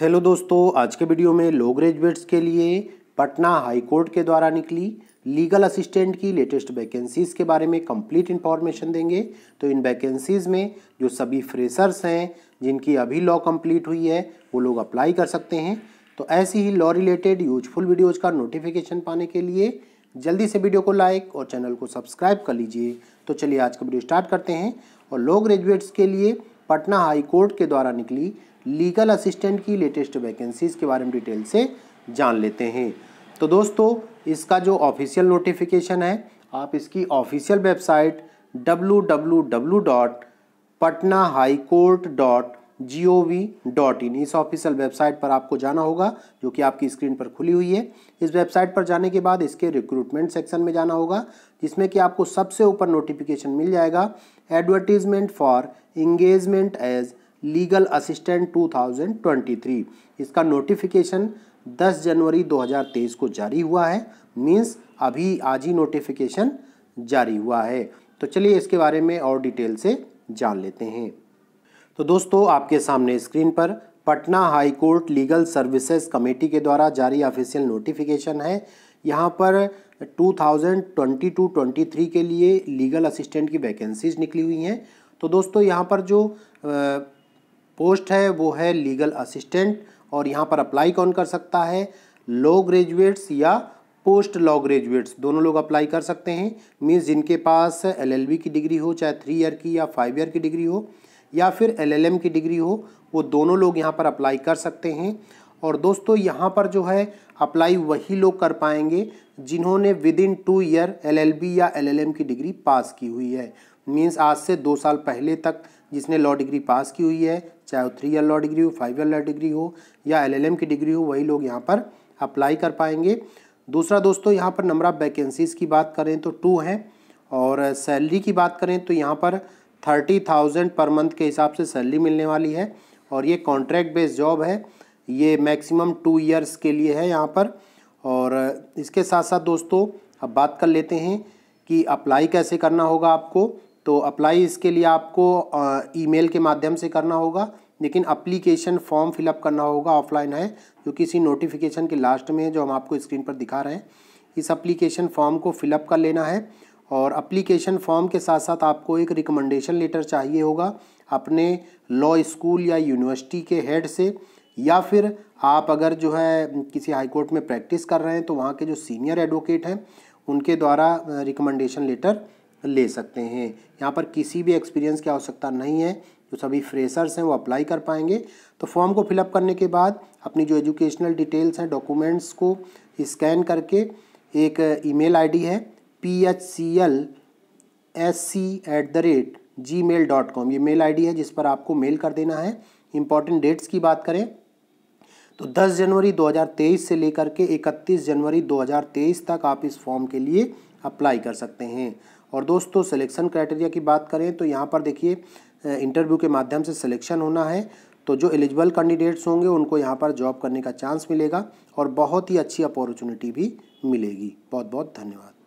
hello दोस्तों आज के वीडियो में लो ग्रेजुएट्स के लिए पटना हाई कोर्ट के द्वारा निकली लीगल असिस्टेंट की लेटेस्ट वैकेंसीज़ के बारे में कंप्लीट इन्फॉर्मेशन देंगे तो इन वैकेंसीज़ में जो सभी फ्रेशर्स हैं जिनकी अभी लॉ कंप्लीट हुई है वो लोग अप्लाई कर सकते हैं तो ऐसी ही लॉ रिलेटेड यूजफुल वीडियोज़ का नोटिफिकेशन पाने के लिए जल्दी से वीडियो को लाइक और चैनल को सब्सक्राइब कर लीजिए तो चलिए आज का वीडियो स्टार्ट करते हैं और लो ग्रेजुएट्स के लिए पटना हाई कोर्ट के द्वारा निकली लीगल असिस्टेंट की लेटेस्ट वैकेंसीज के बारे में डिटेल से जान लेते हैं तो दोस्तों इसका जो ऑफिशियल नोटिफिकेशन है आप इसकी official website W W W dot Patna high court dot G O V dot in इस ऑफिशियल वेबसाइट पर आपको जाना होगा जो कि आपकी स्क्रीन पर खुली हुई है इस वेबसाइट पर जाने के बाद इसके रिक्रूटमेंट सेक्शन में जाना होगा जिसमें कि आपको सबसे ऊपर नोटिफिकेशन मिल जाएगा advertisement for engagement as legal assistant 2023 इसका नोटिफिकेशन 10 जनवरी 2023 को जारी हुआ है मीन्स अभी आज ही नोटिफिकेशन जारी हुआ है तो चलिए इसके बारे में और डिटेल से जान लेते हैं तो दोस्तों आपके सामने स्क्रीन पर Patna high court legal services committee के द्वारा जारी ऑफिशियल नोटिफिकेशन है यहाँ पर 2022-23 के लिए लीगल असिस्टेंट की वैकेंसीज निकली हुई हैं तो दोस्तों यहाँ पर जो पोस्ट है वो है लीगल असिस्टेंट और यहाँ पर अप्लाई कौन कर सकता है लॉ ग्रेजुएट्स या पोस्ट लॉ ग्रेजुएट्स दोनों लोग अप्लाई कर सकते हैं मीन्स जिनके पास एलएलबी की डिग्री हो चाहे थ्री ईयर की या फाइव ईयर की डिग्री हो या फिर एलएलएम की डिग्री हो वो दोनों लोग यहाँ पर अप्लाई कर सकते हैं और दोस्तों यहाँ पर जो है अप्लाई वही लोग कर पाएंगे जिन्होंने within two year L या एल की डिग्री पास की हुई है मीन्स आज से दो साल पहले तक जिसने लॉ डिग्री पास की हुई है चाहे वो थ्री ईयर लॉ डिग्री हो फाइव ईयर लॉ डिग्री हो या एलएलएम की डिग्री हो वही लोग यहाँ पर अप्लाई कर पाएंगे दूसरा दोस्तों यहाँ पर नंबर ऑफ़ वैकेंसीज़ की बात करें तो टू हैं और सैलरी की बात करें तो यहाँ पर थर्टी थाउजेंड पर मंथ के हिसाब से सैलरी मिलने वाली है और ये कॉन्ट्रैक्ट बेस्ड जॉब है ये मैक्सिमम टू ईयर्स के लिए है यहाँ पर और इसके साथ साथ दोस्तों अब बात कर लेते हैं कि अप्लाई कैसे करना होगा आपको तो अप्लाई इसके लिए आपको ईमेल के माध्यम से करना होगा लेकिन अप्लीकेशन फॉर्म फिलअप करना होगा ऑफलाइन है जो कि इसी नोटिफिकेशन के लास्ट में है जो हम आपको स्क्रीन पर दिखा रहे हैं इस अप्लीकेशन फॉर्म को फिलअप कर लेना है और अप्लीकेशन फॉर्म के साथ साथ आपको एक रिकमेंडेशन लेटर चाहिए होगा अपने लॉ स्कूल या यूनिवर्सिटी के हेड से या फिर आप अगर जो है किसी हाई कोर्ट में प्रैक्टिस कर रहे हैं तो वहाँ के जो सीनियर एडवोकेट हैं उनके द्वारा रिकमेंडेशन लेटर ले सकते हैं यहाँ पर किसी भी एक्सपीरियंस की आवश्यकता नहीं है जो सभी फ्रेशर्स हैं वो अप्लाई कर पाएंगे तो फॉर्म को फिलअप करने के बाद अपनी जो एजुकेशनल डिटेल्स हैं डॉक्यूमेंट्स को स्कैन करके एक ईमेल आईडी है P H C L S C at the rate Gmail dot com ये मेल आईडी है जिस पर आपको मेल कर देना है इम्पॉर्टेंट डेट्स की बात करें तो 10 जनवरी 2023 से लेकर के 31 जनवरी 2023 तक आप इस फॉर्म के लिए अप्लाई कर सकते हैं और दोस्तों सिलेक्शन क्राइटेरिया की बात करें तो यहाँ पर देखिए इंटरव्यू के माध्यम से सिलेक्शन होना है तो जो एलिजिबल कैंडिडेट्स होंगे उनको यहाँ पर जॉब करने का चांस मिलेगा और बहुत ही अच्छी अपॉर्चुनिटी भी मिलेगी बहुत बहुत धन्यवाद